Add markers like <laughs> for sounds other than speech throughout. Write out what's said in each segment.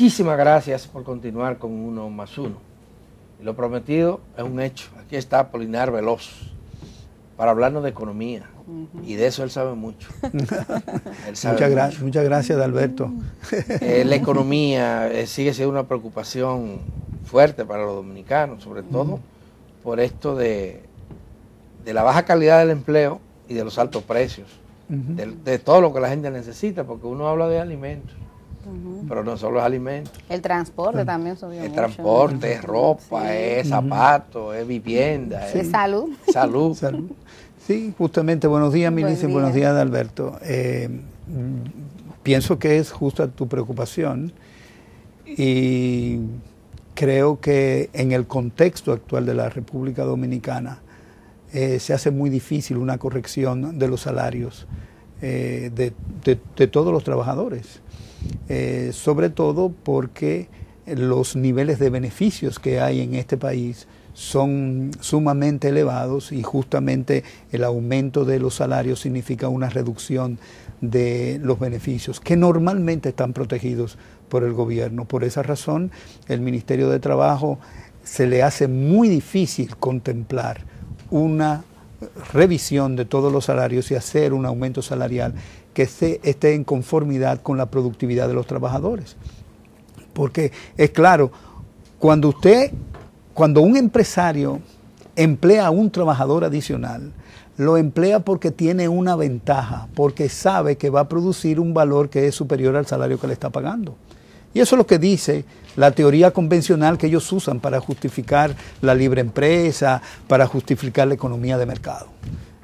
Muchísimas gracias por continuar con uno más uno. lo prometido es un hecho. Aquí está Polinar Veloz para hablarnos de economía. Y de eso él sabe mucho. <laughs> muchas, gracias, muchas gracias, Alberto. Eh, la economía eh, sigue siendo una preocupación fuerte para los dominicanos, sobre todo por esto de, de, la baja calidad del empleo y de los altos precios, de todo lo que la gente necesita, porque uno habla de alimentos pero no solo es alimento. El transporte mm. también El transporte, es ropa, es zapatos, es vivienda. Es salud. <laughs> Salud. Sí, justamente, buenos días, Buen buenos días, Alberto. Eh, pienso que es justa tu preocupación y creo que en el contexto actual de la República Dominicana eh, se hace muy difícil una corrección de los salarios eh, de, todos los trabajadores, eh, sobre todo porque los niveles de beneficios que hay en este país son sumamente elevados y justamente el aumento de los salarios significa una reducción de los beneficios que normalmente están protegidos por el gobierno. Por esa razón, el Ministerio de Trabajo se le hace muy difícil contemplar una revisión de todos los salarios y hacer un aumento salarial que esté, esté en conformidad con la productividad de los trabajadores. Porque es claro, cuando usted, cuando un empresario emplea a un trabajador adicional, lo emplea porque tiene una ventaja, porque sabe que va a producir un valor que es superior al salario que le está pagando. Y eso es lo que dice la teoría convencional que ellos usan para justificar la libre empresa, para justificar la economía de mercado.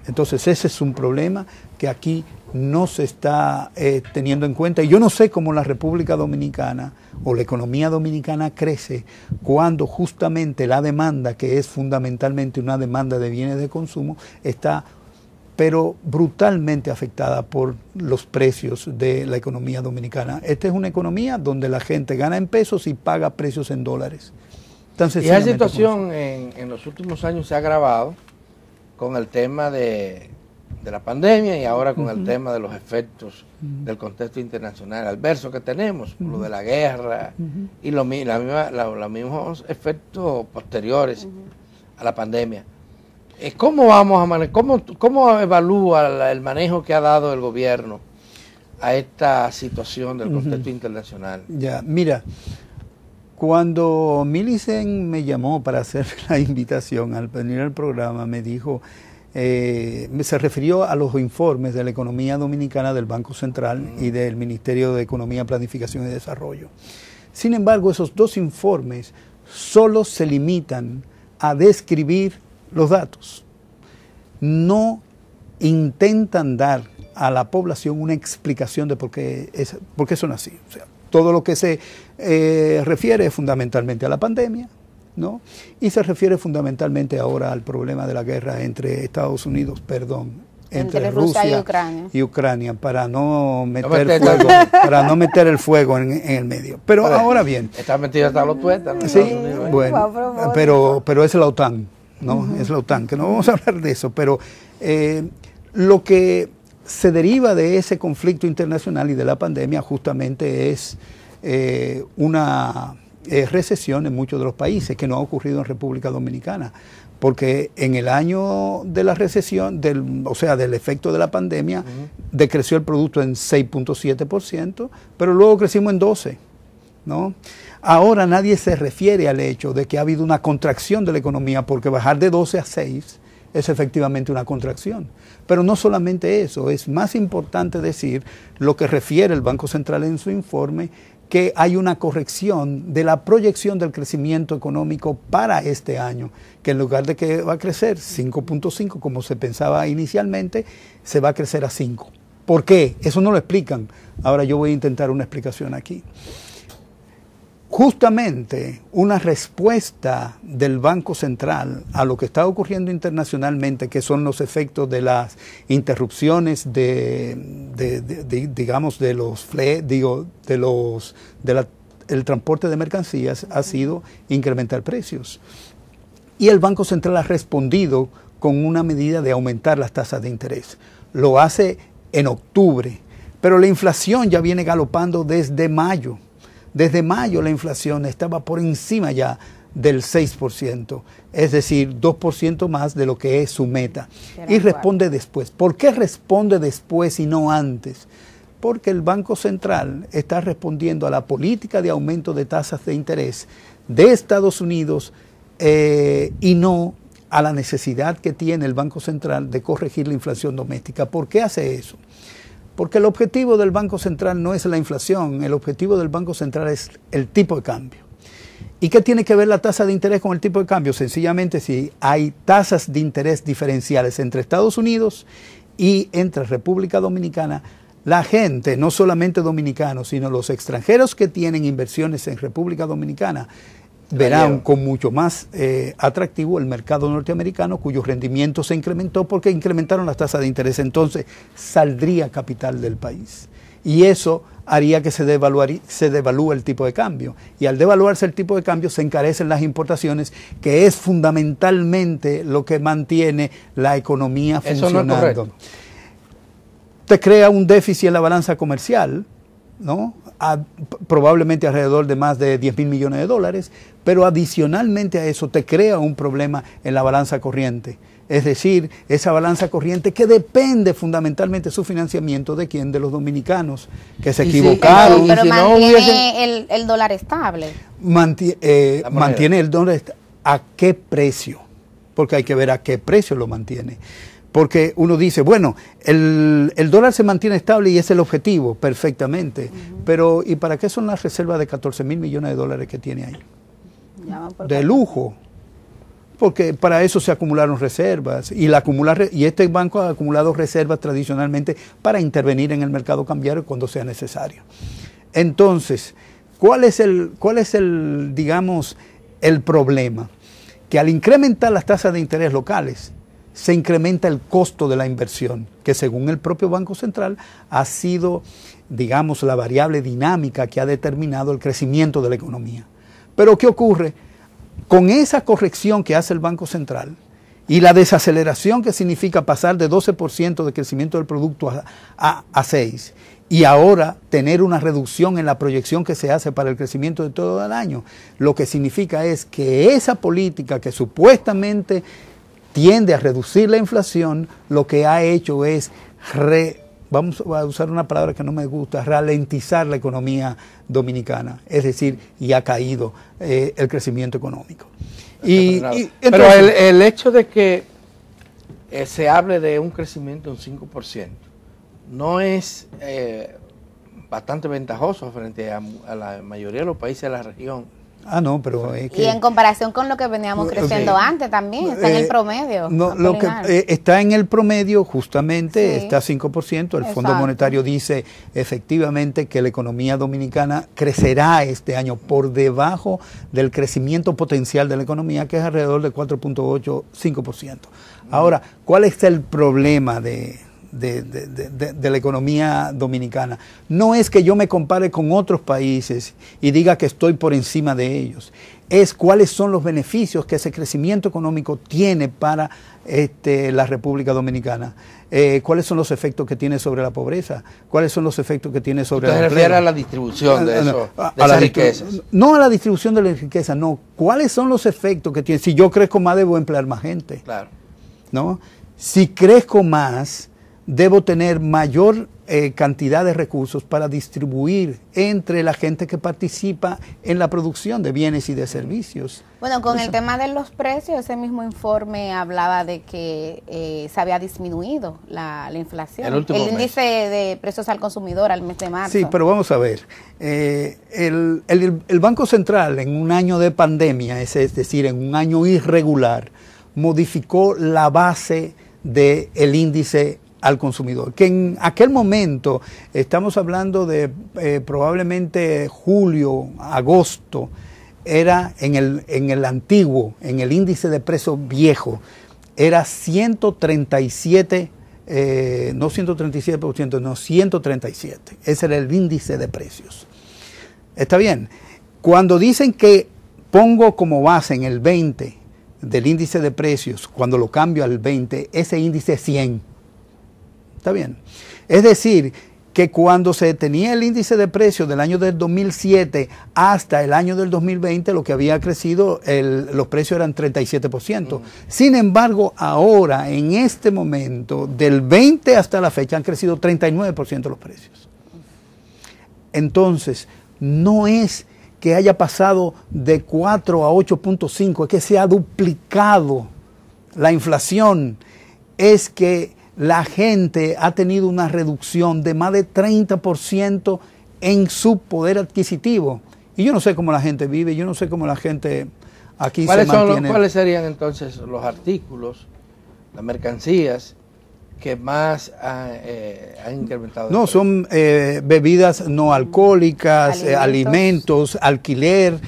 Entonces ese es un problema que aquí no se está eh, teniendo en cuenta. Y yo no sé cómo la República Dominicana o la economía dominicana crece cuando justamente la demanda, que es fundamentalmente una demanda de bienes de consumo, está pero brutalmente afectada por los precios de la economía dominicana. Esta es una economía donde la gente gana en pesos y paga precios en dólares. Entonces, y la situación en, los últimos años se ha agravado con el tema de, la pandemia y ahora con el tema de los efectos del contexto internacional adverso que tenemos, lo de la guerra y lo los mismos efectos posteriores a la pandemia. Eh, ¿Cómo vamos a cómo, cómo evalúa el manejo que ha dado el gobierno a esta situación del contexto internacional? Ya, mira, cuando Millicent me llamó para hacer <laughs> la invitación al venir al programa, me dijo, eh, se refirió a los informes de la economía dominicana del Banco Central mm. y del Ministerio de Economía, Planificación y Desarrollo. Sin embargo, esos dos informes solo se limitan a describir los datos, no intentan dar a la población una explicación de por qué, es, son así. todo lo que se eh, refiere fundamentalmente a la pandemia, ¿no? Y se refiere fundamentalmente ahora al problema de la guerra entre Estados Unidos, perdón, entre, Rusia, y, Ucrania. para no meter, el fuego en, el medio. Pero ahora bien. Está metido hasta los Sí, ¿eh? bueno, pero, pero es la OTAN. ¿no? Es la OTAN, que no vamos a <laughs> hablar de eso, pero eh, lo que se deriva de ese conflicto internacional y de la pandemia justamente es eh, una eh, recesión en muchos de los países que no ha ocurrido en República Dominicana, porque en el año de la recesión, del, o sea, del efecto de la pandemia, decreció el producto en 6.7%, pero luego crecimos en 12%, ¿no? Ahora nadie se refiere al hecho de que ha habido una contracción de la economía porque bajar de 12 a 6 es efectivamente una contracción. Pero no solamente eso, es más importante decir lo que refiere el Banco Central en su informe, que hay una corrección de la proyección del crecimiento económico para este año, que en lugar de que va a crecer 5.5 como se pensaba inicialmente, se va a crecer a 5. ¿Por qué? Eso no lo explican. Ahora yo voy a intentar una explicación aquí justamente una respuesta del Banco Central a lo que está ocurriendo internacionalmente, que son los efectos de las interrupciones de, digamos, de los, digo, de los, transporte de mercancías ha sido incrementar precios. Y el Banco Central ha respondido con una medida de aumentar las tasas de interés. Lo hace en octubre, pero la inflación ya viene galopando desde mayo. Desde mayo la inflación estaba por encima ya del 6%, es decir, 2% más de lo que es su meta. Y responde después. ¿Por qué responde después y no antes? Porque el Banco Central está respondiendo a la política de aumento de tasas de interés de Estados Unidos eh, y no a la necesidad que tiene el Banco Central de corregir la inflación doméstica. ¿Por qué hace eso? Porque el objetivo del Banco Central no es la inflación, el objetivo del Banco Central es el tipo de cambio. ¿Y qué tiene que ver la tasa de interés con el tipo de cambio? Sencillamente si hay tasas de interés diferenciales entre Estados Unidos y entre República Dominicana, la gente, no solamente dominicanos, sino los extranjeros que tienen inversiones en República Dominicana, verán con mucho más eh, atractivo el mercado norteamericano cuyo rendimiento se incrementó porque incrementaron las tasas de interés. Entonces saldría capital del país. Y eso haría que se, se devalúe el tipo de cambio. Y al devaluarse el tipo de cambio se encarecen las importaciones, que es fundamentalmente lo que mantiene la economía funcionando. Te crea un déficit en la balanza comercial ¿no? probablemente alrededor de más de 10 mil millones de dólares, pero adicionalmente a eso te crea un problema en la balanza corriente. Es decir, esa balanza corriente que depende fundamentalmente su financiamiento de quién, de los dominicanos, que se equivocaron. pero, eh, mantiene el, dólar estable. mantiene el dólar estable ¿A qué precio? Porque hay que ver a qué precio lo mantiene. Porque uno dice, bueno, el, dólar se mantiene estable y es el objetivo, perfectamente. Pero ¿y para qué son las reservas de 14 mil millones de dólares que tiene ahí? De lujo. Porque para eso se acumularon reservas y, la acumula, y este banco ha acumulado reservas tradicionalmente para intervenir en el mercado cambiario cuando sea necesario. Entonces, ¿cuál es el, cuál es el digamos, el problema? Que al incrementar las tasas de interés locales, se incrementa el costo de la inversión, que según el propio Banco Central ha sido, digamos, la variable dinámica que ha determinado el crecimiento de la economía. Pero ¿qué ocurre? Con esa corrección que hace el Banco Central y la desaceleración que significa pasar de 12% de crecimiento del producto a, 6%, y ahora tener una reducción en la proyección que se hace para el crecimiento de todo el año, lo que significa es que esa política que supuestamente tiende a reducir la inflación, lo que ha hecho es, re, vamos a usar una palabra que no me gusta, ralentizar la economía dominicana. Es decir, y ha caído eh, el crecimiento económico. Y, Pero el, hecho de que eh, se hable de un crecimiento en un 5% no es eh, bastante ventajoso frente a la mayoría de los países de la región Ah, no, pero Y en comparación con lo que veníamos creciendo antes también, está en el eh, promedio. No, lo que eh, está en el promedio justamente está 5%. El Fondo Monetario dice efectivamente que la economía dominicana crecerá este año por debajo del crecimiento potencial de la economía, que es alrededor de 4.8, 5%. Ahora, ¿cuál es el problema de, de, la economía dominicana. No es que yo me compare con otros países y diga que estoy por encima de ellos. Es cuáles son los beneficios que ese crecimiento económico tiene para este, la República Dominicana. Eh, cuáles son los efectos que tiene sobre la pobreza, cuáles son los efectos que tiene sobre la a la distribución de, ah, eso, a, riquezas? No a la distribución de la riqueza, no. ¿Cuáles son los efectos que tiene? Si yo crezco más, debo emplear más gente. Claro. ¿no? Si crezco más, debo tener mayor eh, cantidad de recursos para distribuir entre la gente que participa en la producción de bienes y de servicios. Bueno, con el tema de los precios, ese mismo informe hablaba de que eh, se había disminuido la, inflación, el, índice de precios al consumidor al mes de marzo. Sí, pero vamos a ver, eh, el, Banco Central en un año de pandemia, es, decir, en un año irregular, modificó la base del índice al consumidor. Que en aquel momento, estamos hablando de eh, probablemente julio, agosto, era en el, en el antiguo, en el índice de precios viejo, era 137, eh, no 137%, no 137. Ese era el índice de precios. Está bien. Cuando dicen que pongo como base en el 20 del índice de precios, cuando lo cambio al 20, ese índice es 100 Está bien. Es decir, que cuando se tenía el índice de precios del año del 2007 hasta el año del 2020, lo que había crecido, los precios eran 37%. Mm. Sin embargo, ahora, en este momento, del 20 hasta la fecha, han crecido 39% los precios. Entonces, no es que haya pasado de 4 a 8.5, es que se ha duplicado la inflación. Es que la gente ha tenido una reducción de más de 30% en su poder adquisitivo. Y yo no sé cómo la gente vive, yo no sé cómo la gente aquí ¿Cuáles se mantiene. ¿Cuáles serían entonces los artículos, las mercancías que más eh, han, incrementado? No, son eh, bebidas no alcohólicas, eh, alimentos, alquiler,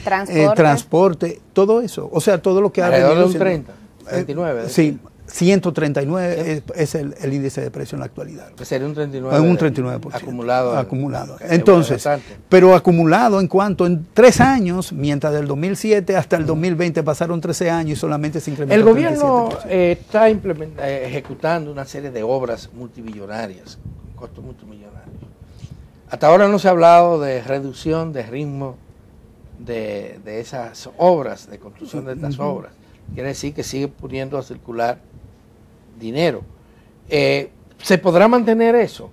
transporte. todo eso. O sea, todo lo que ha venido... un 30, 29. sí. 139 es, el, índice de precio en la actualidad. sería pues un 39%. Ah, un 39%. Acumulado. Acumulado. Entonces, pero acumulado en cuanto en tres años, mientras del 2007 hasta el 2020 mm. pasaron 13 años y solamente se incrementó. El gobierno eh, está eh, ejecutando una serie de obras multimillonarias, costos multimillonarios. Hasta ahora no se ha hablado de reducción de ritmo de, de esas obras, de construcción de estas obras. Quiere decir que sigue poniendo a circular dinero. Eh, ¿Se podrá mantener eso?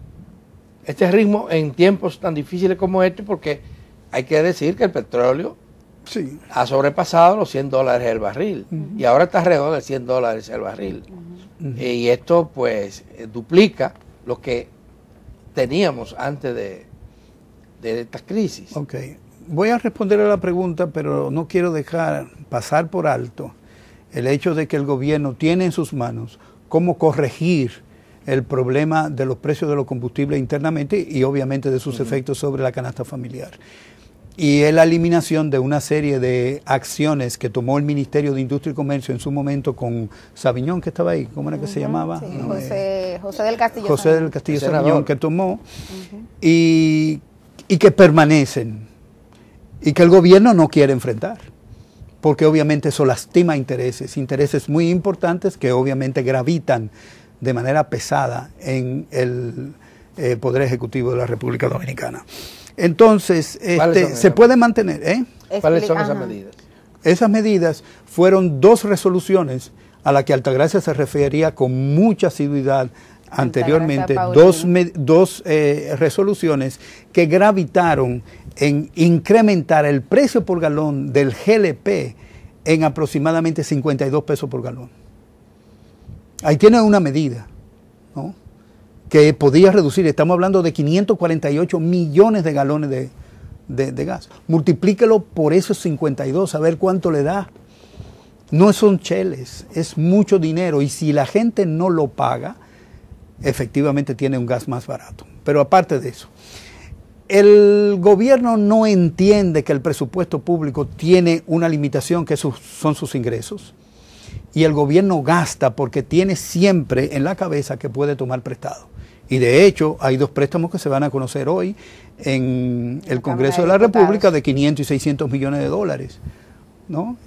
Este ritmo en tiempos tan difíciles como este, porque hay que decir que el petróleo ha sobrepasado los 100 dólares el barril y ahora está alrededor de 100 dólares el barril. y esto pues eh, duplica lo que teníamos antes de, de esta crisis. Ok, voy a responder a la pregunta, pero no quiero dejar pasar por alto el hecho de que el gobierno tiene en sus manos cómo corregir el problema de los precios de los combustibles internamente y obviamente de sus efectos sobre la canasta familiar. Y es la eliminación de una serie de acciones que tomó el Ministerio de Industria y Comercio en su momento con Sabiñón, que estaba ahí, ¿cómo era que se llamaba? Eh, José, del Castillo. José del Castillo que tomó y que permanecen y que el gobierno no quiere enfrentar porque obviamente eso lastima intereses, intereses muy importantes que obviamente gravitan de manera pesada en el eh, Poder Ejecutivo de la República Dominicana. Entonces, se puede mantener. ¿Cuáles son este, esas ¿eh? medidas? Esas medidas fueron dos resoluciones a las que Altagracia se refería con mucha asiduidad anteriormente dos, dos eh, resoluciones que gravitaron en incrementar el precio por galón del GLP en aproximadamente 52 pesos por galón. Ahí tiene una medida que podía reducir, estamos hablando de 548 millones de galones de, de, de gas. Multiplíquelo por esos 52, a ver cuánto le da. No son cheles, es mucho dinero y si la gente no lo paga, efectivamente tiene un gas más barato. Pero aparte de eso, el gobierno no entiende que el presupuesto público tiene una limitación que son sus ingresos y el gobierno gasta porque tiene siempre en la cabeza que puede tomar prestado. Y de hecho hay dos préstamos que se van a conocer hoy en el Congreso de la República de 500 y 600 millones de dólares. ¿no?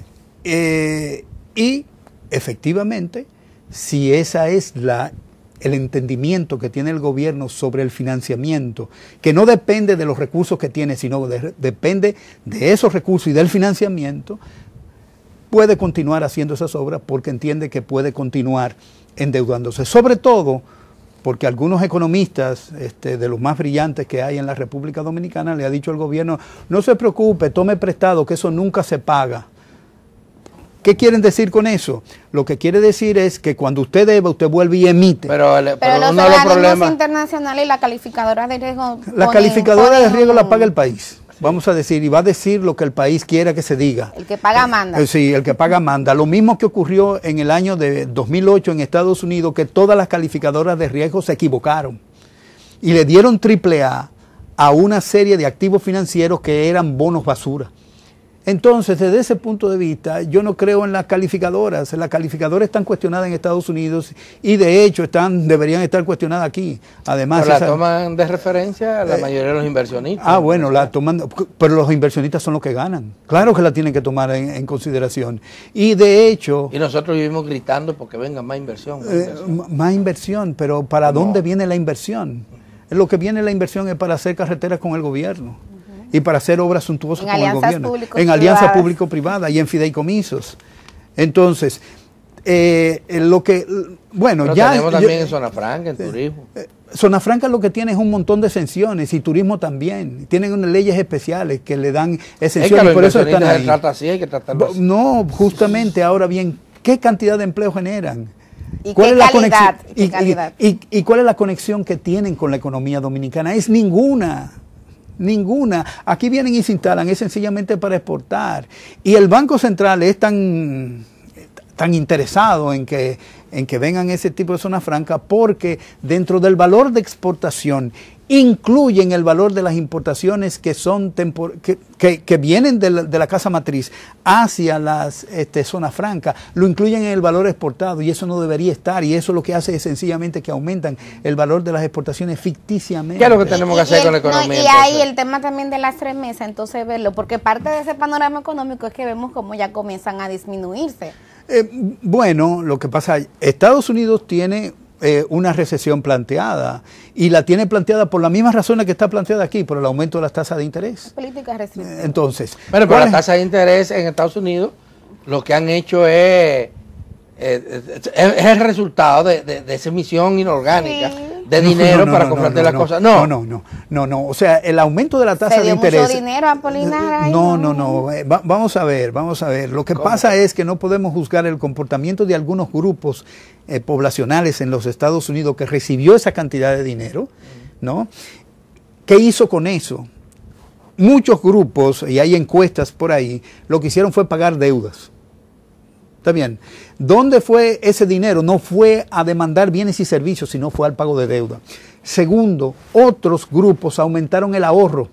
Eh, y efectivamente, si esa es la el entendimiento que tiene el gobierno sobre el financiamiento, que no depende de los recursos que tiene, sino que depende de esos recursos y del financiamiento, puede continuar haciendo esas obras porque entiende que puede continuar endeudándose. Sobre todo porque algunos economistas este, de los más brillantes que hay en la República Dominicana le ha dicho al gobierno, no se preocupe, tome prestado, que eso nunca se paga. ¿Qué quieren decir con eso? Lo que quiere decir es que cuando usted debe, usted vuelve y emite. Pero, pero, pero los, internacionales y la calificadora de riesgo. La calificadora de riesgo la paga el país. Vamos a decir, y va a decir lo que el país quiera que se diga. El que paga eh, manda. Eh, sí, el que paga manda. Lo mismo que ocurrió en el año de 2008 en Estados Unidos, que todas las calificadoras de riesgo se equivocaron y le dieron triple A a una serie de activos financieros que eran bonos basura. Entonces, desde ese punto de vista, yo no creo en las calificadoras. Las calificadoras están cuestionadas en Estados Unidos y de hecho están, deberían estar cuestionadas aquí. Además, pero la toman de referencia la eh, mayoría de los inversionistas. Ah, bueno, la pero los inversionistas son los que ganan. Claro que la tienen que tomar en, consideración. Y de hecho. Y nosotros vivimos gritando porque venga más inversión. Más eh, inversión, pero ¿para dónde viene la inversión? Lo que viene la inversión es para hacer carreteras con el gobierno y para hacer obras suntuosas con el gobierno. En alianza público-privada y en fideicomisos. Entonces, eh, lo que, bueno, ya... Tenemos también en Zona Franca, en turismo. Eh, eh, Zona Franca lo que tiene es un montón de exenciones y turismo también. Tienen unas leyes especiales que le dan exenciones. por eso están ahí. No, justamente ahora bien, ¿qué cantidad de empleo generan? ¿Y ¿Cuál es la calidad, y, cuál es la conexión que tienen con la economía dominicana? Es ninguna. Ninguna. Aquí vienen y se instalan, es sencillamente para exportar. Y el Banco Central es tan, interesado en que, en que vengan ese tipo de zona franca porque dentro del valor de exportación incluyen el valor de las importaciones que, son que, que, vienen de la, de la, casa matriz hacia las este, zonas francas, lo incluyen en el valor exportado y eso no debería estar y eso lo que hace es sencillamente que aumentan el valor de las exportaciones ficticiamente. ¿Qué es lo que tenemos que hacer con la economía? y ahí el tema también de las tres entonces verlo, porque parte de ese panorama económico es que vemos cómo ya comienzan a disminuirse. Eh, bueno, lo que pasa, Estados Unidos tiene eh, una recesión planteada y la tiene planteada por las mismas razones que está planteada aquí, por el aumento de las tasas de interés. Políticas Entonces, bueno, pero la tasa de interés en Estados Unidos lo que han hecho es, eh, es, el resultado de, de, esa emisión inorgánica de dinero para comprarte las cosas. No. no, no, no, no, O sea, el aumento de la tasa de interés. dinero no, no, no. Eh, vamos a ver, vamos a ver. Lo que pasa es que no podemos juzgar el comportamiento de algunos grupos eh, poblacionales en los Estados Unidos que recibió esa cantidad de dinero, ¿no? ¿Qué hizo con eso? Muchos grupos, y hay encuestas por ahí, lo que hicieron fue pagar deudas. Está bien. ¿Dónde fue ese dinero? No fue a demandar bienes y servicios, sino fue al pago de deuda. Segundo, otros grupos aumentaron el ahorro,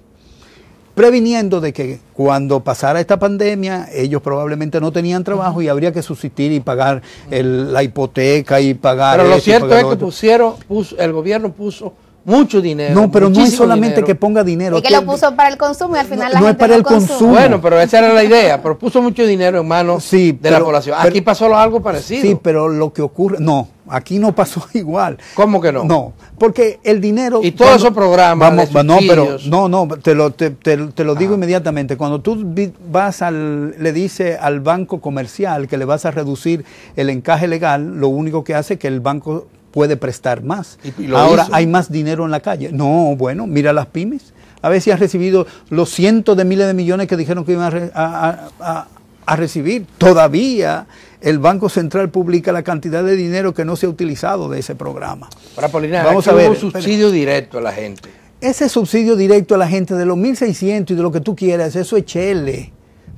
previniendo de que cuando pasara esta pandemia, ellos probablemente no tenían trabajo y habría que subsistir y pagar la hipoteca y pagar. Pero lo cierto es que pusieron, el gobierno puso mucho dinero. No, pero no es solamente que ponga dinero. Y que lo puso para el consumo y al final no, la no es para el consumo. Bueno, pero esa era la idea, pero puso mucho dinero en manos de la población. Aquí pasó algo parecido. Sí, pero lo que ocurre, no, aquí no pasó <laughs> igual. ¿Cómo que no? No, porque el dinero... Y todos esos programas... Vamos, no, pero no, no, te lo, te, te, lo digo ah. inmediatamente. Cuando tú vas al, le dices al banco comercial que le vas a reducir el encaje legal, lo único que hace es que el banco puede prestar más. Ahora hay más dinero en la calle. No, bueno, mira las pymes. A ver si has recibido los cientos de miles de millones que dijeron que iban a, recibir. Todavía el Banco Central publica la cantidad de dinero que no se ha utilizado de ese programa. Para vamos a ver. Un subsidio directo a la gente. Ese subsidio directo a la gente de los 1.600 y de lo que tú quieras, eso es chele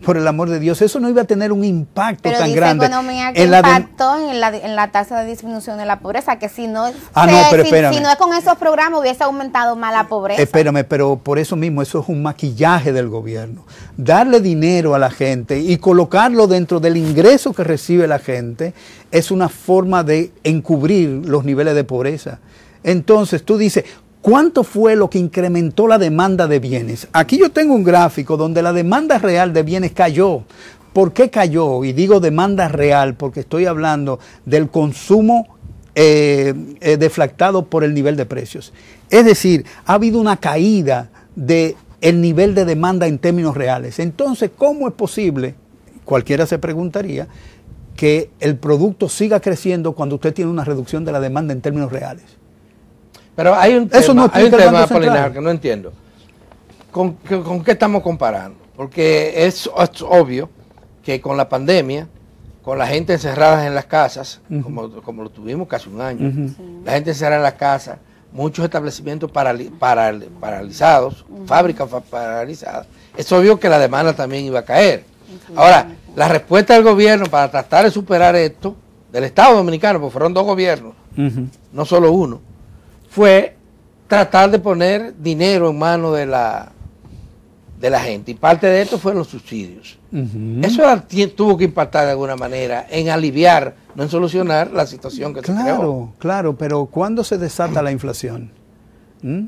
por el amor de Dios, eso no iba a tener un impacto tan grande. Economía que en la en, la, tasa de disminución de la pobreza, que si no, ah, si, no es con esos programas hubiese aumentado más la pobreza. Espérame, pero por eso mismo, eso es un maquillaje del gobierno. Darle dinero a la gente y colocarlo dentro del ingreso que recibe la gente es una forma de encubrir los niveles de pobreza. Entonces tú dices, ¿Cuánto fue lo que incrementó la demanda de bienes? Aquí yo tengo un gráfico donde la demanda real de bienes cayó. ¿Por qué cayó? Y digo demanda real porque estoy hablando del consumo eh, eh, deflactado por el nivel de precios. Es decir, ha habido una caída del nivel de demanda en términos reales. Entonces, ¿cómo es posible? Cualquiera se preguntaría que el producto siga creciendo cuando usted tiene una reducción de la demanda en términos reales. Pero hay un tema, que no entiendo. ¿Con, qué estamos comparando? Porque es, obvio que con la pandemia, con la gente encerrada en las casas, como, lo tuvimos casi un año, la gente encerrada en las casas, muchos establecimientos paralizados, fábricas paralizadas, es obvio que la demanda también iba a caer. Ahora, la respuesta del gobierno para tratar de superar esto, del Estado Dominicano, porque fueron dos gobiernos, no solo uno, fue tratar de poner dinero en manos de la, de la gente. Y parte de esto fueron los subsidios. Eso tuvo que impactar de alguna manera en aliviar, no en solucionar la situación que claro, se Claro, claro, pero ¿cuándo se desata la inflación? ¿Mm?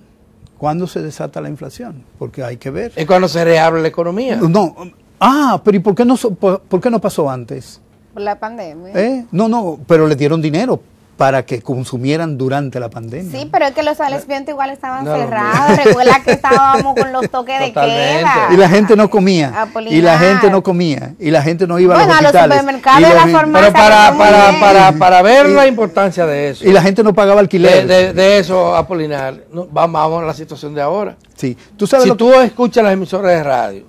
¿Cuándo se desata la inflación? Porque hay que ver. ¿Es cuando se reabre la economía? No. Ah, pero ¿y por qué no, por, qué no pasó antes? Por la pandemia. ¿Eh? No, no, pero le dieron dinero para que consumieran durante la pandemia. Sí, pero es que los establecimientos igual estaban cerrados. Recuerda que estábamos con los toques de queda. Y la gente no comía. Y la gente no comía. Y la gente no iba a los A los supermercados y la, forma Pero para, para, para, ver la importancia de eso. Y la gente no pagaba alquiler. De, eso, Apolinar, vamos, a la situación de ahora. Sí. ¿Tú sabes si tú escuchas las emisoras de radio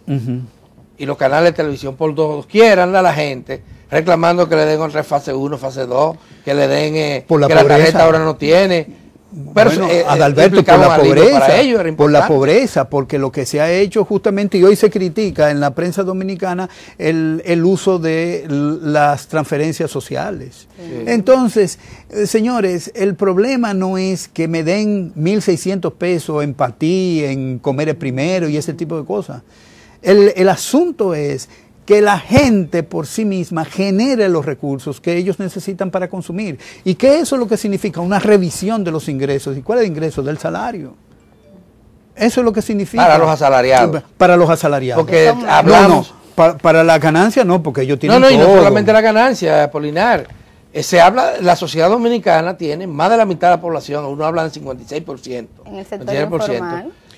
y los canales de televisión por dos quieran a la gente reclamando que le den otra fase 1, fase 2 que le den eh, por la pobreza. ahora no tiene. Pero, bueno, eh, Adalberto, por la pobreza, por la pobreza, porque lo que se ha hecho justamente, y hoy se critica en la prensa dominicana el, uso de las transferencias sociales. Entonces, eh, señores, el problema no es que me den 1.600 pesos en patí, en comer el primero y ese tipo de cosas. El, el asunto es que la gente por sí misma genere los recursos que ellos necesitan para consumir. ¿Y qué eso es lo que significa? Una revisión de los ingresos. ¿Y cuál es el ingreso? Del salario. Eso es lo que significa. Para los asalariados. Para los asalariados. Porque hablamos. para, la ganancia no, porque ellos tienen. No, no, y no solamente la ganancia, Apolinar. Eh, se habla, la sociedad dominicana tiene más de la mitad de la población, uno habla del 56%. En el sector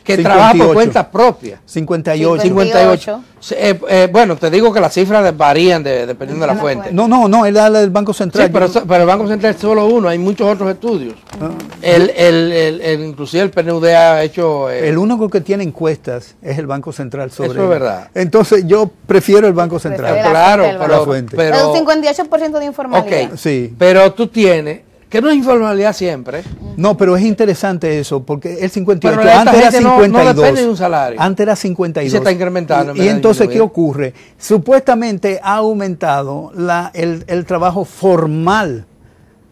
que trabaja por cuenta propia. 58. 58. Eh, eh, eh, bueno, te digo que las cifras varían dependiendo de la fuente. No, no, no, es habla del Banco Central. Sí, pero, el Banco Central es solo uno, hay muchos otros estudios. Ah. el, el, el, inclusive el PNUD ha hecho... el único que tiene encuestas es el Banco Central sobre... Eso es verdad. Entonces yo prefiero el Banco Central. claro, pero, pero, pero... un 58% de información Ok, sí. Pero tú tienes que no es informalidad siempre. No, pero es interesante eso, porque el 58, pero antes era 52. No, Antes era 52. Y se está incrementando. Y, entonces, ¿qué ocurre? Supuestamente ha aumentado el, trabajo formal.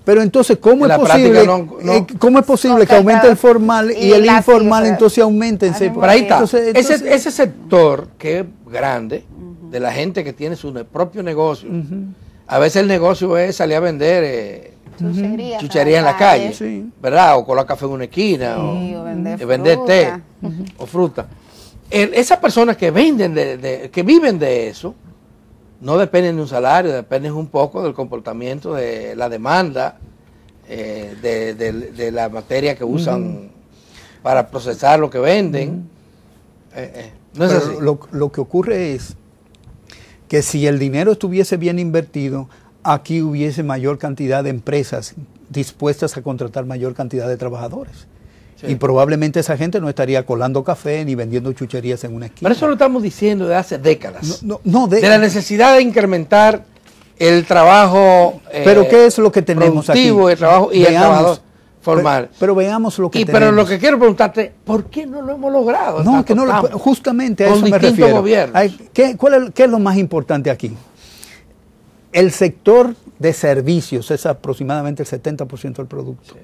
Pero entonces, ¿cómo, es posible, eh, ¿cómo es posible que aumente el formal y, el informal entonces aumenten? Ah, pero ahí está. Eh, ese, sector que es grande, de la gente que tiene su propio negocio, a veces el negocio es salir a vender eh, Chuchería en la calle, ¿verdad? O coloca café en una esquina, o, vender, té o fruta. esas personas que venden, que viven de eso, no dependen de un salario, dependen un poco del comportamiento, de la demanda, eh, de, la materia que usan para procesar lo que venden. Eh, eh, no es así. lo que ocurre es que si el dinero estuviese bien invertido, aquí hubiese mayor cantidad de empresas dispuestas a contratar mayor cantidad de trabajadores. Y probablemente esa gente no estaría colando café ni vendiendo chucherías en una esquina. Pero eso lo estamos diciendo de hace décadas. No, de... la necesidad de incrementar el trabajo. Eh, pero ¿qué es lo que tenemos productivo, aquí? El trabajo y formal. Pero, veamos lo que y, Pero lo que quiero preguntarte, ¿por qué no lo hemos logrado? No, que no lo, justamente a eso me refiero. ¿Qué es lo más importante aquí? El sector de servicios es aproximadamente el 70% del producto.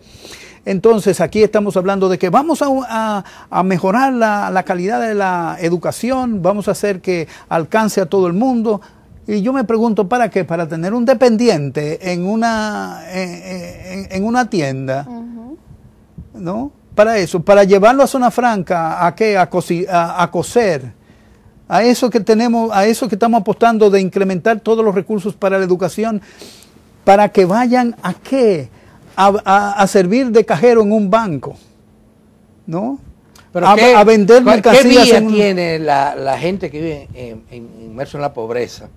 Entonces, aquí estamos hablando de que vamos a, mejorar la, calidad de la educación, vamos a hacer que alcance a todo el mundo. Y yo me pregunto, ¿para qué? Para tener un dependiente en una, en, una tienda, ¿no? Para eso, para llevarlo a Zona Franca, ¿a qué? A, a coser a eso que tenemos, a eso que estamos apostando de incrementar todos los recursos para la educación, para que vayan a qué? A, servir de cajero en un banco, ¿no? a, vender mercancías. ¿Qué tiene la, la, gente que vive en, en, inmerso en la pobreza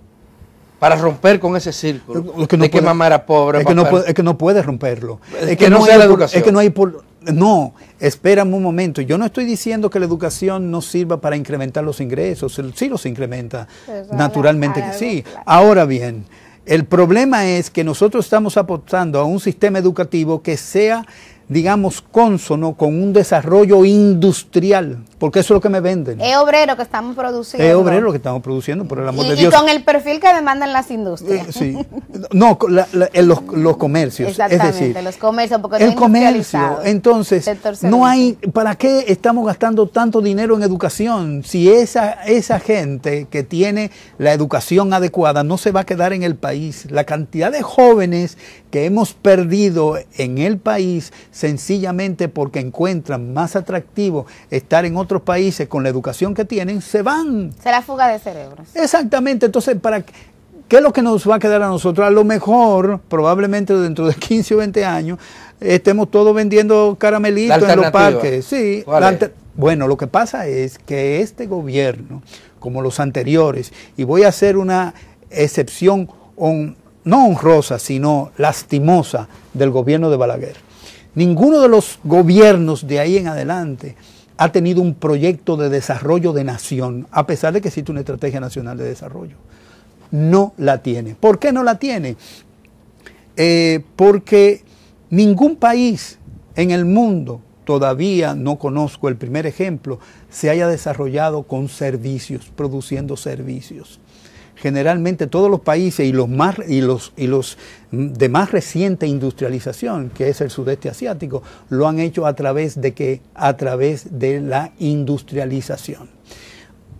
para romper con ese círculo? Es que no puede, mamá era pobre. Es que, no puede, romperlo. Es, que, no, sea hay, la educación. Es que no hay por, no, espérame un momento. Yo no estoy diciendo que la educación no sirva para incrementar los ingresos. Sí los incrementa, pues, naturalmente que sí. Ahora bien, el problema es que nosotros estamos apostando a un sistema educativo que sea digamos, consono con un desarrollo industrial, porque eso es lo que me venden. Es obrero que estamos produciendo. Es obrero que estamos produciendo, por el amor de Dios. Y con el perfil que demandan las industrias. Eh, sí. No, la, eh, los, los, comercios. Exactamente, es decir, los comercios, porque El comercio, entonces, no hay, ¿para qué estamos gastando tanto dinero en educación si esa, esa gente que tiene la educación adecuada no se va a quedar en el país? La cantidad de jóvenes que hemos perdido en el país sencillamente porque encuentran más atractivo estar en otros países con la educación que tienen, se van. la fuga de cerebros. Exactamente, entonces, ¿para qué? es lo que nos va a quedar a nosotros? A lo mejor, probablemente dentro de 15 <laughs> o 20 años, estemos todos vendiendo caramelitos en los parques. Sí, bueno, lo que pasa es que este gobierno, como los anteriores, y voy a hacer una excepción on, no honrosa, sino lastimosa del gobierno de Balaguer. Ninguno de los gobiernos de ahí en adelante ha tenido un proyecto de desarrollo de nación, a pesar de que existe una estrategia nacional de desarrollo. No la tiene. ¿Por qué no la tiene? Eh, porque ningún país en el mundo, todavía no conozco el primer ejemplo, se haya desarrollado con servicios, produciendo servicios generalmente todos los países y los, más, y los, y los de más reciente industrialización, que es el sudeste asiático, lo han hecho a través de que a través de la industrialización.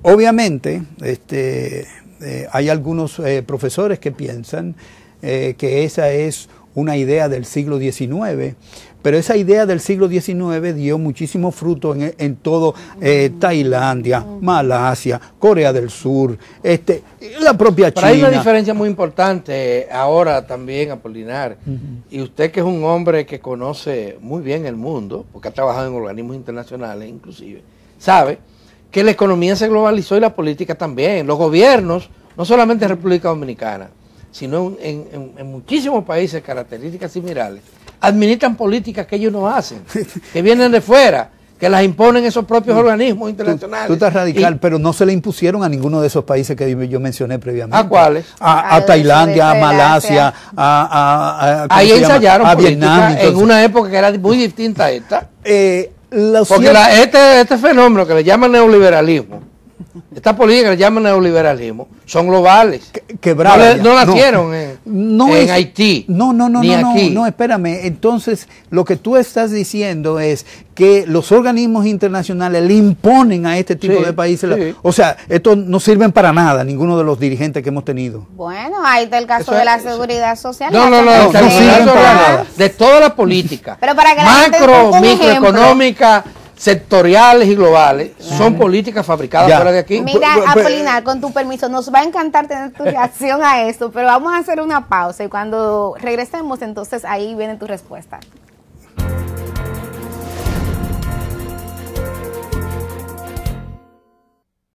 Obviamente, este, eh, hay algunos eh, profesores que piensan eh, que esa es una idea del siglo XIX, pero esa idea del siglo XIX dio muchísimo fruto en, en todo eh, Tailandia, Malasia, Corea del Sur, este, la propia China. hay una diferencia muy importante eh, ahora también, Apolinar, y usted que es un hombre que conoce muy bien el mundo, porque ha trabajado en organismos internacionales inclusive, sabe que la economía se globalizó y la política también, los gobiernos, no solamente en República Dominicana, sino en, muchísimos países características similares, administran políticas que ellos no hacen, <laughs> que vienen de fuera que las imponen esos propios organismos internacionales. Tú, estás radical, pero no se le impusieron a ninguno de esos países que yo mencioné previamente. ¿A cuáles? A, Tailandia, a Malasia, a, Vietnam. Ahí ensayaron a Vietnam, en una época que era muy distinta a esta. Eh, Porque este, este fenómeno que le llaman neoliberalismo estas políticas que llaman neoliberalismo son globales. Que, No, no, nacieron en, Haití. No, no, no, ni no, no, espérame. Entonces, lo que tú estás diciendo es que los organismos internacionales le imponen a este tipo de países. O sea, estos no sirven para nada, ninguno de los dirigentes que hemos tenido. Bueno, ahí está el caso de la seguridad social. No, no, no, no, sirven para nada. De toda la política. macro, microeconómica sectoriales y globales son políticas fabricadas de aquí. Mira, Apolinar, con tu permiso, nos va a encantar tener tu <laughs> reacción a esto, pero vamos a hacer una pausa y cuando regresemos entonces ahí viene tu respuesta.